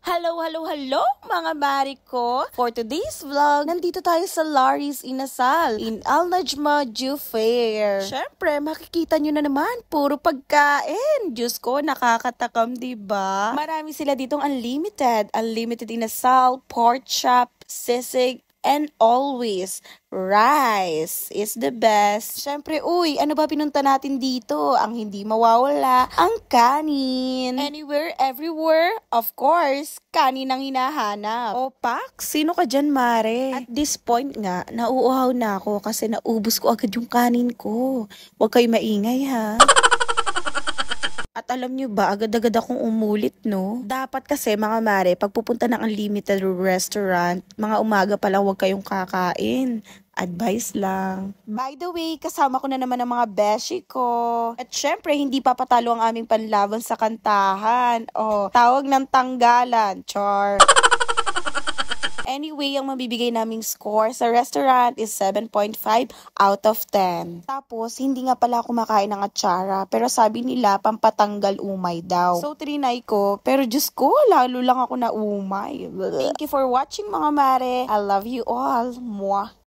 Hello, hello, hello mga mari ko! For today's vlog, nandito tayo sa Larry's Inasal in Al Najma Jew Fair. Siyempre, makikita nyo na naman, puro pagkain. Diyos ko, nakakatakam, ba? Diba? Marami sila ditong unlimited. Unlimited inasal, pork chop, sisig, and always, rice is the best. Siyempre, uy, ano ba pinunta natin dito? Ang hindi mawawala, ang kanin. Anywhere, everywhere, of course, kanin ang hinahanap. O, Pak, sino ka dyan, Mare? At this point nga, nauuhaw na ako kasi naubos ko agad yung kanin ko. Huwag kayo maingay, ha? alam nyo ba, agad-agad akong umulit, no? Dapat kasi, mga mare, pagpupunta ng unlimited restaurant, mga umaga pa lang huwag kayong kakain. Advice lang. By the way, kasama ko na naman ang mga beshi ko. At syempre, hindi papatalo ang aming panlaban sa kantahan. O, oh, tawag ng tanggalan. Char. Anyway, ang mabibigay naming score sa restaurant is 7.5 out of 10. Tapos, hindi nga pala ako makain ng atsara, pero sabi nila pampatanggal umay daw. So, trinay ko, pero just ko, lalo lang ako na umay. Thank you for watching mga mare. I love you all. Mwah.